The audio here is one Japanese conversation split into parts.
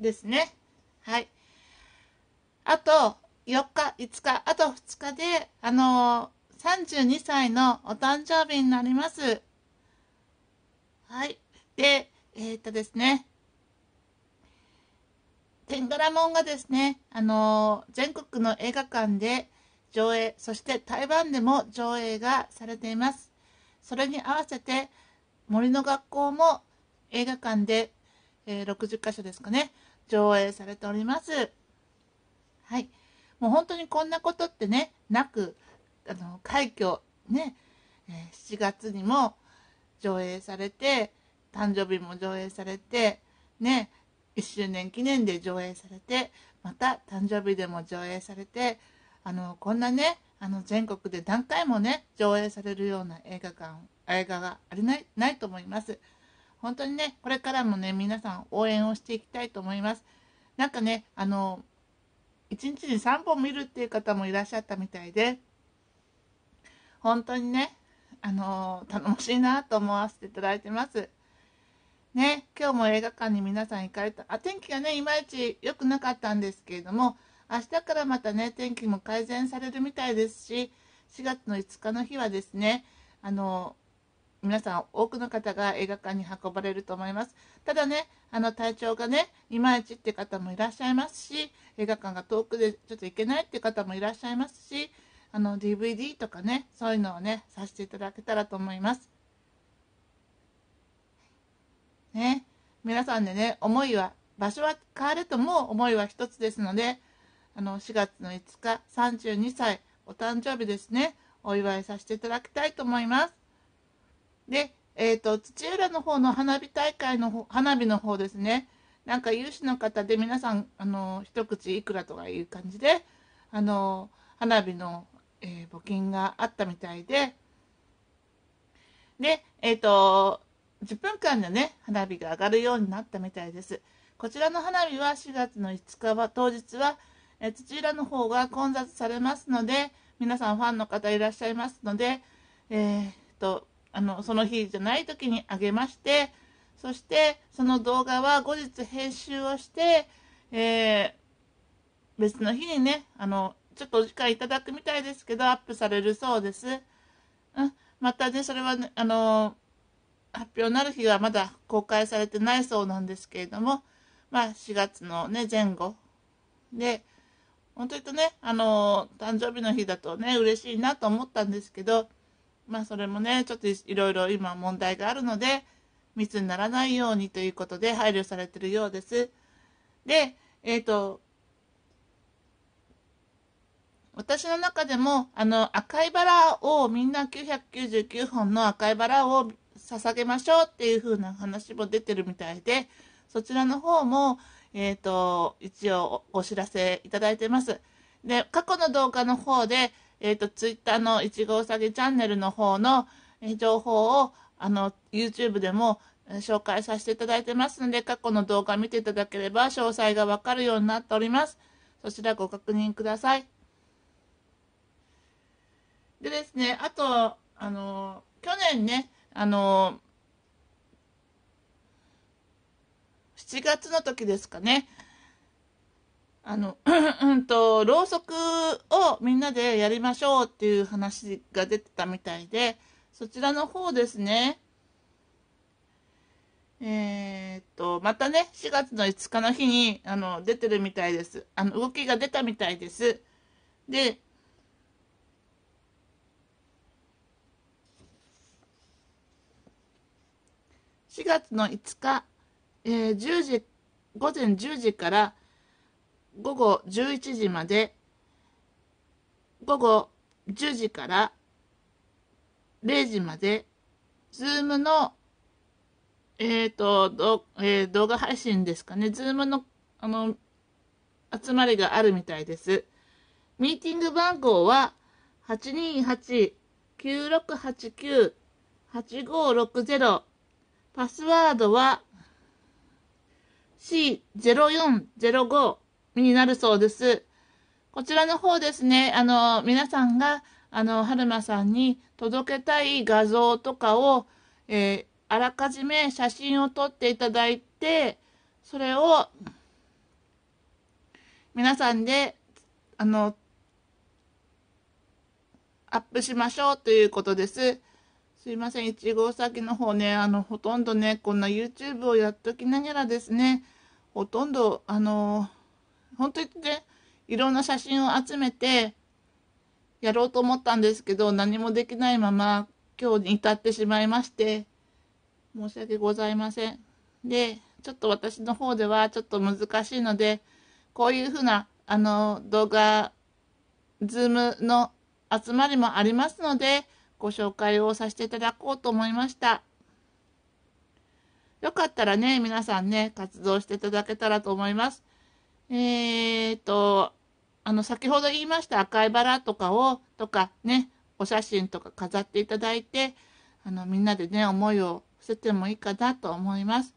ですね。はい。あと、4日、5日、あと2日で、あのー、32歳のお誕生日になります。はい。で、えー、っとですね、天ンガラもんがですね、あのー、全国の映画館で上映、そして台湾でも上映がされています。それに合わせて、森の学校も映画館で、えー、60カ所ですかね、上映されております。はい。もう本当にこんなことってね、なく、あの、快挙、ね、え7月にも上映されて、誕生日も上映されて、ね、1周年記念で上映されて、また誕生日でも上映されて、あの、こんなね、あの、全国で何回もね、上映されるような映画館、映画がありない、ないと思います。本当にね、これからもね、皆さん応援をしていきたいと思います。なんかね、あの、1日に3本見るっていう方もいらっしゃったみたいで、本当にね、あの、頼もしいなと思わせていただいてます。ね、今日も映画館に皆さん行かれた。あ、天気がね、いまいち良くなかったんですけれども、明日からまたね、天気も改善されるみたいですし、4月の5日の日はですね、あの、皆さん多くの方が映画館に運ばれると思います。ただね、あの体調がね、いまいちって方もいらっしゃいますし、映画館が遠くでちょっと行けないって方もいらっしゃいますし、あの DVD とかね、そういうのをね、させていただけたらと思います。ね、皆さんでね、思いは、場所は変わるとも思いは一つですので、あの4月の5日、32歳、お誕生日ですね、お祝いさせていただきたいと思います。で、えっ、ー、と、土浦の方の花火大会の花火の方ですね。なんか有志の方で皆さん、あの、一口いくらとかいう感じで、あの、花火の、えー、募金があったみたいで、で、えっ、ー、と、10分間でね、花火が上がるようになったみたいです。こちらの花火は4月の5日は、当日は、え土浦の方が混雑されますので、皆さんファンの方いらっしゃいますので、えっと、あの、その日じゃない時にあげまして、そして、その動画は後日編集をして、えー、別の日にね、あの、ちょっとお時間いただくみたいですけど、アップされるそうです。うん、またね、それは、ね、あの発表になる日はまだ公開されてないそうなんですけれども、まあ、4月のね、前後で、本当にとね、あの誕生日の日だとね、嬉しいなと思ったんですけど、まあそれもね、ちょっといろいろ今問題があるので、密にならないようにということで配慮されてるようです。で、えっ、ー、と、私の中でも、あの、赤いバラを、みんな999本の赤いバラを捧げましょうっていう風な話も出てるみたいで、そちらの方も、えっ、ー、と、一応お知らせいただいてます。で、過去の動画の方で、えっ、ー、と、ツイッターのいちごうさぎチャンネルの方の、情報を、あの、YouTube でも、紹介させていただいてますので、過去の動画見ていただければ詳細がわかるようになっております。そちらご確認ください。でですね、あと、あの、去年ね、あの、7月の時ですかね、あの、うんと、ろうそくをみんなでやりましょうっていう話が出てたみたいで、そちらの方ですね。えー、っと、またね、4月の5日の日に、あの、出てるみたいです。あの、動きが出たみたいです。で、4月の5日、えー、10時、午前10時から、午後11時まで、午後10時から0時まで、ズームの、えっ、ー、と、えー、動画配信ですかね、ズームの、あの、集まりがあるみたいです。ミーティング番号は、828-9689-8560。パスワードは、C0405。身になるそうです。こちらの方ですね、あの、皆さんが、あの、春馬さんに届けたい画像とかを、えー、あらかじめ写真を撮っていただいて、それを、皆さんで、あの、アップしましょうということです。すいません、1号先の方ね、あの、ほとんどね、こんな YouTube をやっときながらですね、ほとんど、あの、本当にね、いろんな写真を集めてやろうと思ったんですけど、何もできないまま今日に至ってしまいまして、申し訳ございません。で、ちょっと私の方ではちょっと難しいので、こういうふうな、あの、動画、ズームの集まりもありますので、ご紹介をさせていただこうと思いました。よかったらね、皆さんね、活動していただけたらと思います。えー、と、あの、先ほど言いました赤いバラとかを、とかね、お写真とか飾っていただいて、あの、みんなでね、思いを伏せてもいいかなと思います。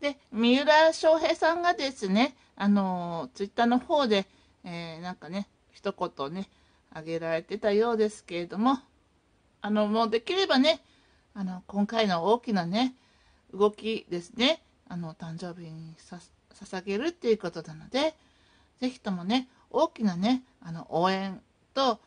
で、三浦翔平さんがですね、あの、ツイッターの方で、えー、なんかね、一言ね、あげられてたようですけれども、あの、もうできればね、あの、今回の大きなね、動きですね、あの、誕生日に捧げるっていうことなので、ぜひともね、大きなね、あの、応援と、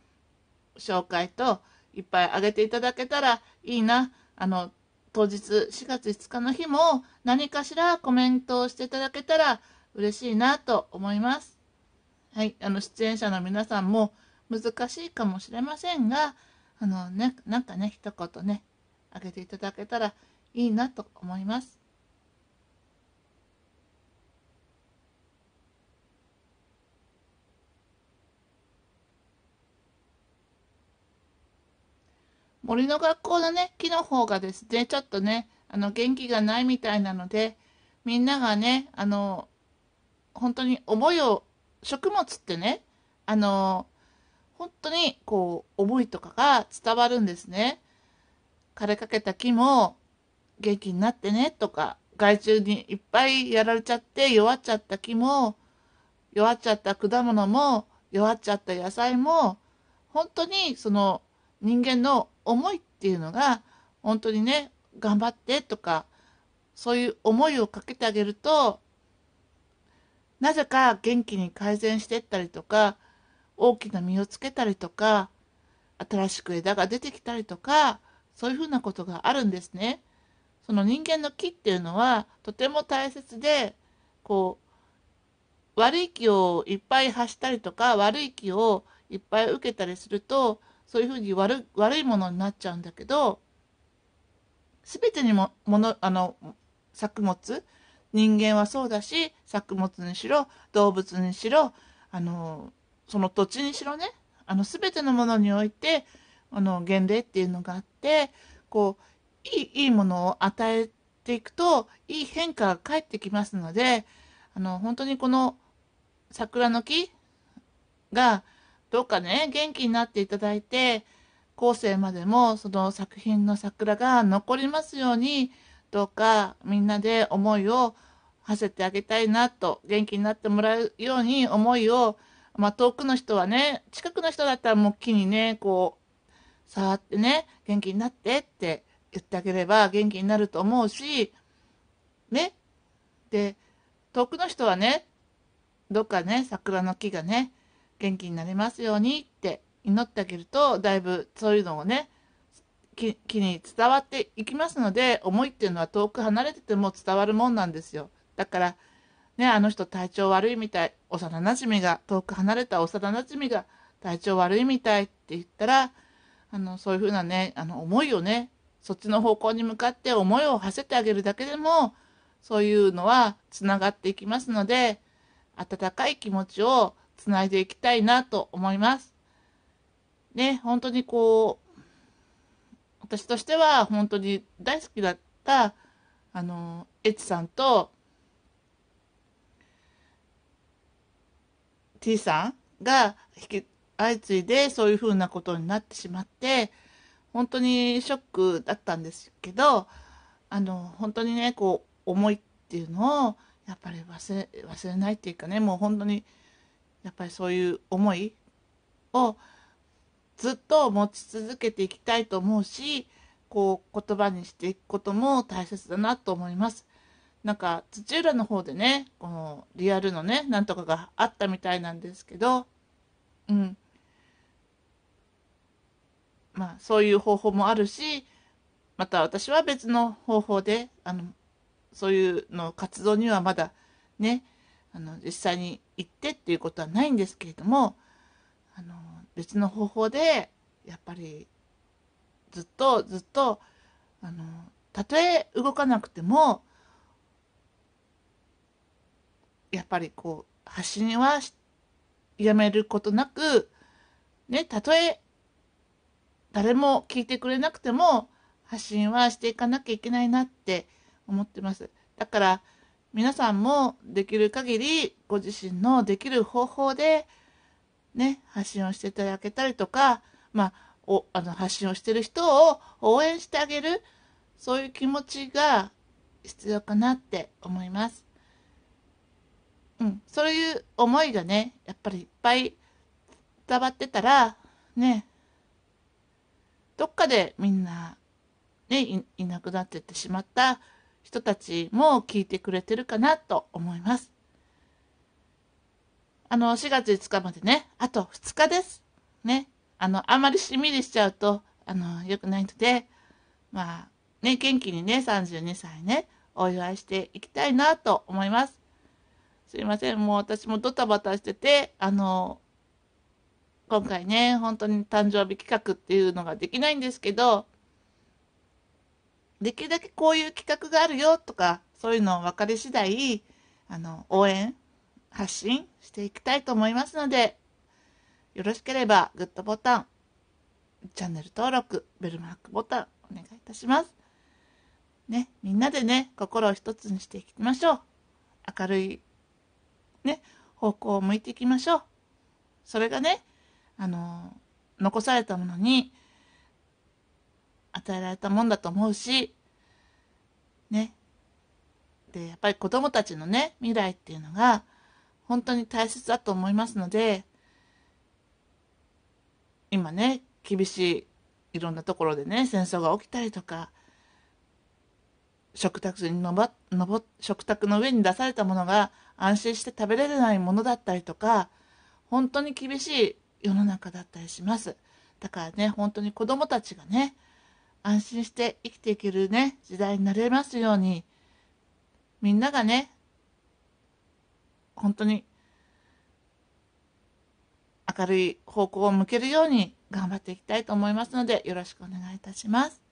紹介と、いっぱいあげていただけたらいいな。あの、当日4月5日の日も何かしらコメントをしていただけたら嬉しいなと思います。はい、あの、出演者の皆さんも難しいかもしれませんが、あのね、なんかね、一言ね、あげていただけたらいいなと思います。森の学校のね、木の方がですね、ちょっとね、あの、元気がないみたいなので、みんながね、あの、本当に思いを、食物ってね、あの、本当にこう、思いとかが伝わるんですね。枯れかけた木も、元気になってねとか、害虫にいっぱいやられちゃって弱っちゃった木も、弱っちゃった果物も、弱っちゃった野菜も、本当にその人間の思いっていうのが、本当にね、頑張ってとか、そういう思いをかけてあげると、なぜか元気に改善してったりとか、大きな実をつけたりとか、新しく枝が出てきたりとか、そういうふうなことがあるんですね。その人間の気っていうのはとても大切でこう悪い気をいっぱい発したりとか悪い気をいっぱい受けたりするとそういうふうに悪悪いものになっちゃうんだけど全てにもものあの作物人間はそうだし作物にしろ動物にしろあのその土地にしろねあの全てのものにおいてあの原例っていうのがあってこういいものを与えていくと、いい変化が返ってきますので、あの、本当にこの桜の木が、どうかね、元気になっていただいて、後世までもその作品の桜が残りますように、どうかみんなで思いを馳せてあげたいなと、元気になってもらうように思いを、まあ、遠くの人はね、近くの人だったらもう木にね、こう、触ってね、元気になってって言ってあげれば元気になると思うし、ね。で、遠くの人はね、どっかね、桜の木がね、元気になりますようにって祈ってあげると、だいぶそういうのをね、木に伝わっていきますので、思いっていうのは遠く離れてても伝わるもんなんですよ。だから、ね、あの人体調悪いみたい、幼なじみが、遠く離れた幼なじみが体調悪いみたいって言ったら、あの、そういうふうなね、あの、思いをね、そっちの方向に向かって思いを馳せてあげるだけでも、そういうのはつながっていきますので、温かい気持ちをつないでいきたいなと思います。ね、本当にこう、私としては本当に大好きだった、あの、エチさんと、T さんが引き相次いでそういうふうなことになってしまって、本当にショックだったんですけど、あの、本当にね、こう、思いっていうのを、やっぱり忘れ、忘れないっていうかね、もう本当に、やっぱりそういう思いをずっと持ち続けていきたいと思うし、こう、言葉にしていくことも大切だなと思います。なんか、土浦の方でね、このリアルのね、なんとかがあったみたいなんですけど、うん。まあ、そういう方法もあるし、また私は別の方法で、あの、そういうの活動にはまだね、あの、実際に行ってっていうことはないんですけれども、あの、別の方法で、やっぱり、ずっとずっと、あの、たとえ動かなくても、やっぱりこう、発信はやめることなく、ね、たとえ誰も聞いてくれなくても発信はしていかなきゃいけないなって思ってます。だから皆さんもできる限りご自身のできる方法でね、発信をしていただけたりとか、まあ、おあの発信をしてる人を応援してあげる、そういう気持ちが必要かなって思います。うん、そういう思いがね、やっぱりいっぱい伝わってたら、ね、どっかでみんな、ね、いいなくなってってしまった人たちも聞いてくれてるかなと思います。あの、4月5日までね、あと2日です。ね。あの、あんまりしみりしちゃうと、あの、良くないので、まあ、ね、元気にね、32歳ね、お祝いしていきたいなと思います。すいません、もう私もドタバタしてて、あの、今回ね、本当に誕生日企画っていうのができないんですけど、できるだけこういう企画があるよとか、そういうのを分かり次第、あの、応援、発信していきたいと思いますので、よろしければ、グッドボタン、チャンネル登録、ベルマークボタン、お願いいたします。ね、みんなでね、心を一つにしていきましょう。明るい、ね、方向を向いていきましょう。それがね、あの、残されたものに、与えられたもんだと思うし、ね。で、やっぱり子供たちのね、未来っていうのが、本当に大切だと思いますので、今ね、厳しい、いろんなところでね、戦争が起きたりとか、食卓にのば、のぼ、食卓の上に出されたものが安心して食べれないものだったりとか、本当に厳しい世の中だったりします。だからね、本当に子供たちがね、安心して生きていけるね、時代になれますように、みんながね、本当に明るい方向を向けるように頑張っていきたいと思いますので、よろしくお願いいたします。